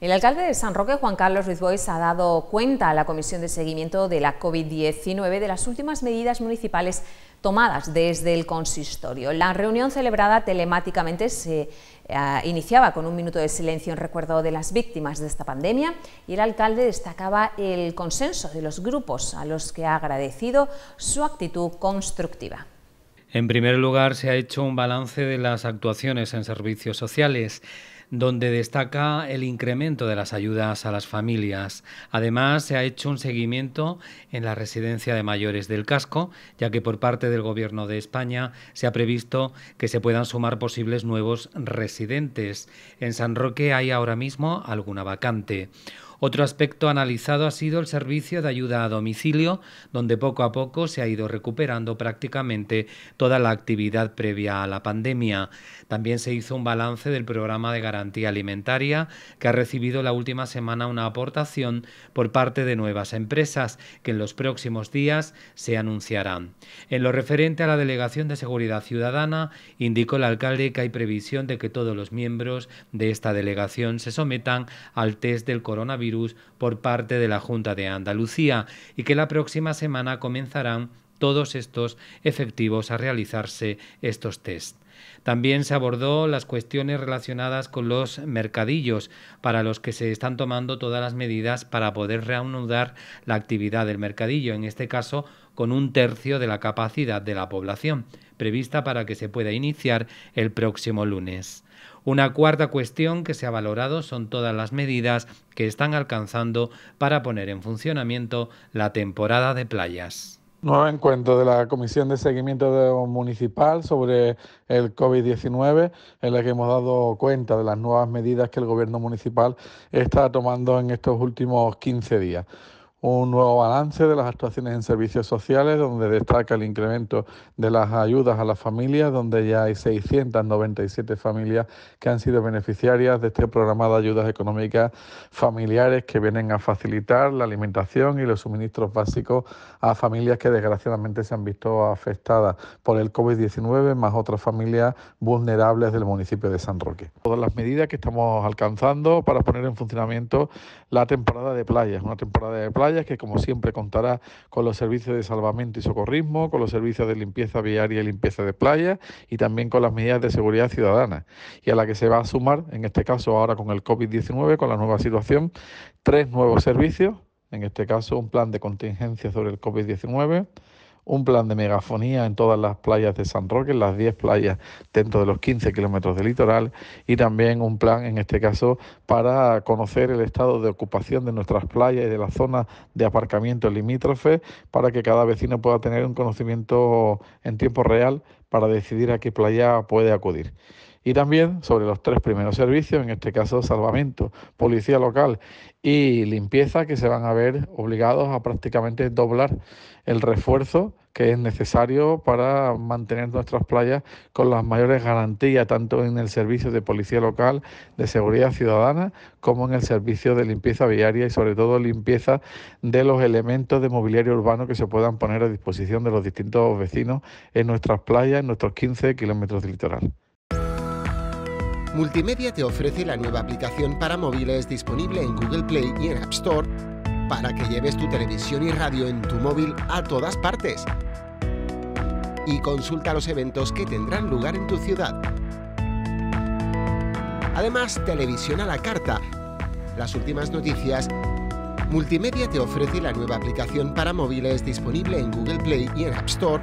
El alcalde de San Roque, Juan Carlos Ruiz Bois, ha dado cuenta a la Comisión de Seguimiento de la COVID-19 de las últimas medidas municipales tomadas desde el consistorio. La reunión celebrada telemáticamente se eh, iniciaba con un minuto de silencio en recuerdo de las víctimas de esta pandemia y el alcalde destacaba el consenso de los grupos a los que ha agradecido su actitud constructiva. En primer lugar, se ha hecho un balance de las actuaciones en servicios sociales donde destaca el incremento de las ayudas a las familias. Además, se ha hecho un seguimiento en la residencia de mayores del casco, ya que por parte del Gobierno de España se ha previsto que se puedan sumar posibles nuevos residentes. En San Roque hay ahora mismo alguna vacante. Otro aspecto analizado ha sido el servicio de ayuda a domicilio, donde poco a poco se ha ido recuperando prácticamente toda la actividad previa a la pandemia. También se hizo un balance del programa de garantía alimentaria, que ha recibido la última semana una aportación por parte de nuevas empresas, que en los próximos días se anunciarán. En lo referente a la Delegación de Seguridad Ciudadana, indicó el alcalde que hay previsión de que todos los miembros de esta delegación se sometan al test del coronavirus por parte de la Junta de Andalucía y que la próxima semana comenzarán todos estos efectivos a realizarse estos test. También se abordó las cuestiones relacionadas con los mercadillos, para los que se están tomando todas las medidas para poder reanudar la actividad del mercadillo, en este caso con un tercio de la capacidad de la población, prevista para que se pueda iniciar el próximo lunes. Una cuarta cuestión que se ha valorado son todas las medidas que están alcanzando para poner en funcionamiento la temporada de playas. Nuevo encuentro de la Comisión de Seguimiento Municipal sobre el COVID-19, en la que hemos dado cuenta de las nuevas medidas que el Gobierno Municipal está tomando en estos últimos 15 días un nuevo balance de las actuaciones en servicios sociales, donde destaca el incremento de las ayudas a las familias, donde ya hay 697 familias que han sido beneficiarias de este programa de ayudas económicas familiares que vienen a facilitar la alimentación y los suministros básicos a familias que desgraciadamente se han visto afectadas por el COVID-19, más otras familias vulnerables del municipio de San Roque. Todas las medidas que estamos alcanzando para poner en funcionamiento la temporada de playas, una temporada de playa que como siempre contará con los servicios de salvamento y socorrismo, con los servicios de limpieza viaria y limpieza de playas y también con las medidas de seguridad ciudadana. Y a la que se va a sumar, en este caso ahora con el COVID-19, con la nueva situación, tres nuevos servicios, en este caso un plan de contingencia sobre el COVID-19 un plan de megafonía en todas las playas de San Roque, en las 10 playas dentro de los 15 kilómetros de litoral y también un plan, en este caso, para conocer el estado de ocupación de nuestras playas y de la zona de aparcamiento limítrofe para que cada vecino pueda tener un conocimiento en tiempo real para decidir a qué playa puede acudir y también sobre los tres primeros servicios, en este caso salvamento, policía local y limpieza, que se van a ver obligados a prácticamente doblar el refuerzo que es necesario para mantener nuestras playas con las mayores garantías, tanto en el servicio de policía local, de seguridad ciudadana, como en el servicio de limpieza viaria y sobre todo limpieza de los elementos de mobiliario urbano que se puedan poner a disposición de los distintos vecinos en nuestras playas, en nuestros 15 kilómetros de litoral. Multimedia te ofrece la nueva aplicación para móviles disponible en Google Play y en App Store para que lleves tu televisión y radio en tu móvil a todas partes. Y consulta los eventos que tendrán lugar en tu ciudad. Además, televisión a la carta, las últimas noticias. Multimedia te ofrece la nueva aplicación para móviles disponible en Google Play y en App Store